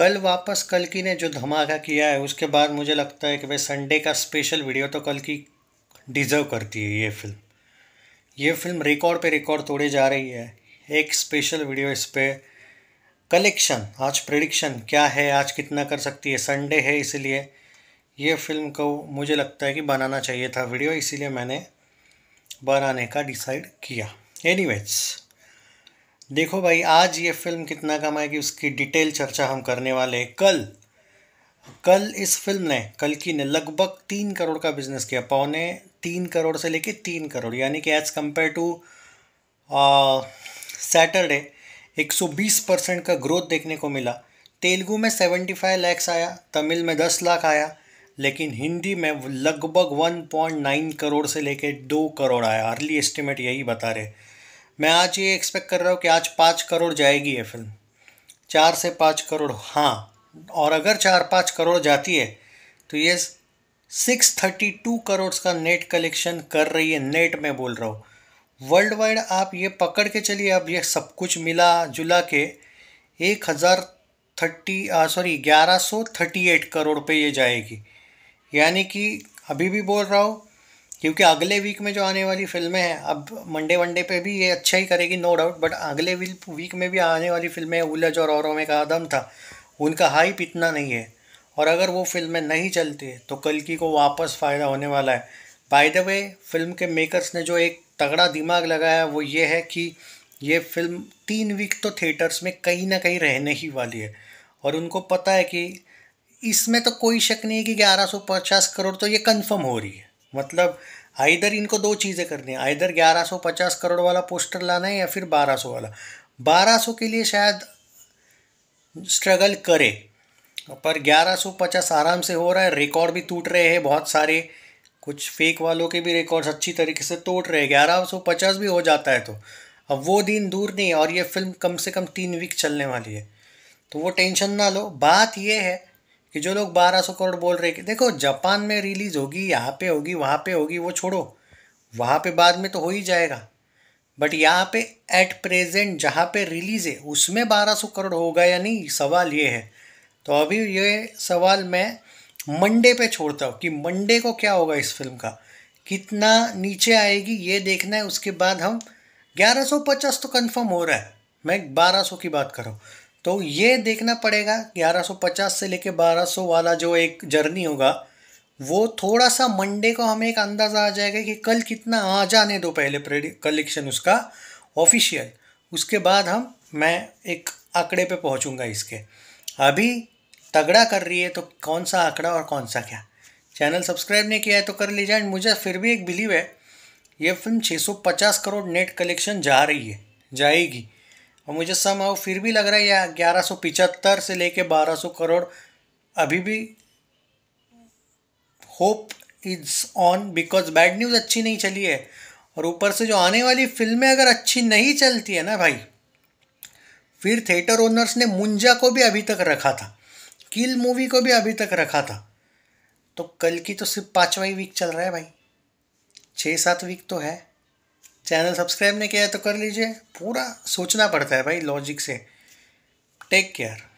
कल वापस कल की ने जो धमाका किया है उसके बाद मुझे लगता है कि भाई संडे का स्पेशल वीडियो तो कल की डिज़र्व करती है ये फिल्म ये फिल्म रिकॉर्ड पे रिकॉर्ड तोड़े जा रही है एक स्पेशल वीडियो इस पर कलेक्शन आज प्रडिक्शन क्या है आज कितना कर सकती है संडे है इसलिए ये फिल्म को मुझे लगता है कि बनाना चाहिए था वीडियो इसीलिए मैंने बनाने का डिसाइड किया एनीवेज देखो भाई आज ये फिल्म कितना कमाएगी उसकी डिटेल चर्चा हम करने वाले हैं कल कल इस फिल्म ने कल की ने लगभग तीन करोड़ का बिजनेस किया पौने तीन करोड़ से लेके तीन करोड़ यानी कि as compared to Saturday 120 percent का ग्रोथ देखने को मिला तेलुगु में 75 लैक्स आया तमिल में 10 लाख आया लेकिन हिंदी में लगभग 1.9 करोड़ से लेके दो करोड़ आया अर्ली एस्टिमेट यही बता रहे मैं आज ये एक्सपेक्ट कर रहा हूँ कि आज पाँच करोड़ जाएगी ये फिल्म चार से पाँच करोड़ हाँ और अगर चार पाँच करोड़ जाती है तो ये सिक्स थर्टी टू करोड़ का नेट कलेक्शन कर रही है नेट में बोल रहा हूँ वर्ल्ड वाइड आप ये पकड़ के चलिए अब ये सब कुछ मिला जुला के एक हज़ार थर्टी सॉरी ग्यारह सौ थर्टी एट करोड़ पे ये जाएगी यानी कि अभी भी बोल रहा हूँ क्योंकि अगले वीक में जो आने वाली फिल्में हैं अब मंडे वनडे पे भी ये अच्छा ही करेगी नो डाउट बट अगले वीक में भी आने वाली फिल्में उलझ और औरों में का आदम था उनका हाइप इतना नहीं है और अगर वो फिल्में नहीं चलती तो कल की को वापस फ़ायदा होने वाला है बाय द वे फिल्म के मेकर्स ने जो एक तगड़ा दिमाग लगाया वो ये है कि ये फिल्म तीन वीक तो थिएटर्स में कहीं ना कहीं रहने ही वाली है और उनको पता है कि इसमें तो कोई शक नहीं है कि ग्यारह करोड़ तो ये कन्फर्म हो रही है मतलब आइधर इनको दो चीज़ें करनी है आइधर 1150 करोड़ वाला पोस्टर लाना है या फिर 1200 वाला 1200 के लिए शायद स्ट्रगल करे पर 1150 आराम से हो रहा है रिकॉर्ड भी टूट रहे हैं बहुत सारे कुछ फेक वालों के भी रिकॉर्ड्स अच्छी तरीके से तोड़ रहे हैं ग्यारह सौ पचास भी हो जाता है तो अब वो दिन दूर नहीं है और ये फिल्म कम से कम तीन वीक चलने वाली है तो वो टेंशन ना लो बात ये है कि जो लोग 1200 करोड़ बोल रहे कि देखो जापान में रिलीज़ होगी यहाँ पे होगी वहाँ पे होगी वो छोड़ो वहाँ पे बाद में तो हो ही जाएगा बट यहाँ पे एट प्रेजेंट जहाँ पे रिलीज़ है उसमें 1200 करोड़ होगा या नहीं सवाल ये है तो अभी ये सवाल मैं मंडे पे छोड़ता हूँ कि मंडे को क्या होगा इस फिल्म का कितना नीचे आएगी ये देखना है उसके बाद हम 1150 तो कंफर्म हो रहा है मैं 1200 की बात कर रहा हूँ तो ये देखना पड़ेगा 1150 से लेके 1200 वाला जो एक जर्नी होगा वो थोड़ा सा मंडे को हमें एक अंदाज़ा आ जाएगा कि कल कितना आ जाने दो पहले कलेक्शन उसका ऑफिशियल उसके बाद हम मैं एक आंकड़े पे पहुंचूंगा इसके अभी तगड़ा कर रही है तो कौन सा आंकड़ा और कौन सा क्या चैनल सब्सक्राइब नहीं किया है तो कर लीजिए एंड मुझे फिर भी एक बिलीव है ये फिल्म 650 करोड़ नेट कलेक्शन जा रही है जाएगी और मुझे सम आओ फिर भी लग रहा है यार ग्यारह सौ पिचहत्तर से लेके बारह सौ करोड़ अभी भी hope is on because bad news अच्छी नहीं चली है और ऊपर से जो आने वाली फिल्में अगर अच्छी नहीं चलती है ना भाई फिर थिएटर ओनर्स ने मुंजा को भी अभी तक रखा था किल मूवी को भी अभी तक रखा था तो कल की तो सिर्फ पाँचवा वीक चल रहा है भाई छः सात वीक तो है चैनल सब्सक्राइब नहीं किया है तो कर लीजिए पूरा सोचना पड़ता है भाई लॉजिक से टेक केयर